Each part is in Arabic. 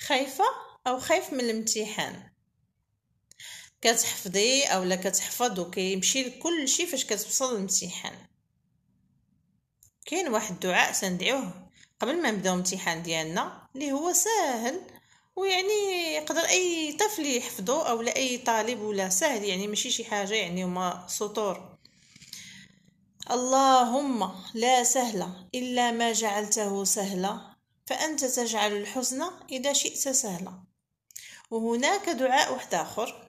خايفة أو خايف من الامتحان كتحفظي أولا كتحفظ وكيمشي لكل شي فاش كتوصل الامتحان كاين واحد الدعاء سندعوه قبل ما نبداو الامتحان ديالنا اللي هو ساهل ويعني يقدر اي طفل يحفظه او لا اي طالب ولا سهل يعني ماشي شي حاجه يعني هما سطور اللهم لا سهل الا ما جعلته سهلا فأنت تجعل الحزن إذا شئت سهلا وهناك دعاء واحد آخر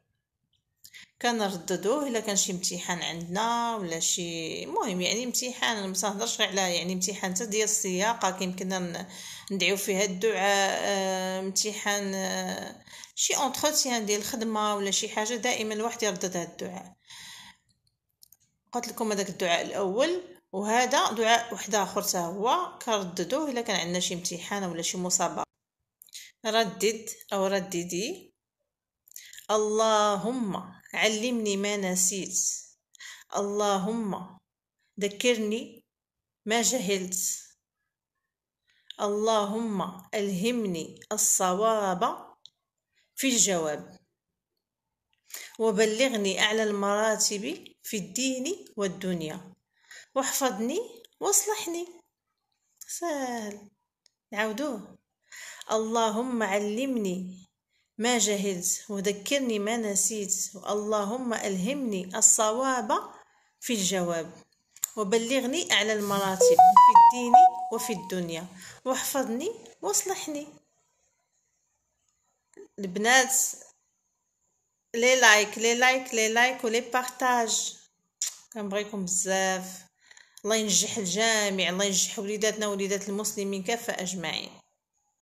كنرددوه الا كان شي امتحان عندنا ولا شي مهم يعني امتحان ما تهضرش على يعني امتحان حتى ديال السياقه كيمكن ندعيو فيها الدعاء آه، امتحان آه، شي اونتروتيان ديال الخدمه ولا شي حاجه دائما الواحد يردد هذا الدعاء قلت لكم هذاك الدعاء الاول وهذا دعاء واحد اخر حتى هو كرددوه الا كان عندنا شي امتحان ولا شي مسابقه ردد او رددي اللهم علمني ما نسيت اللهم ذكرني ما جهلت اللهم الهمني الصواب في الجواب وبلغني اعلى المراتب في الدين والدنيا واحفظني واصلحني سهل نعاودوه اللهم علمني ما جهلت وذكرني ما نسيت اللهم ألهمني الصواب في الجواب وبلغني أعلى المراتب في الدين وفي الدنيا واحفظني واصلحني البنات لي لايك لي لايك لي لايك ولي بارتاج كنبغيكم بزاف الله ينجح الجامع الله ينجح وليداتنا ووليدات المسلمين كافة أجمعين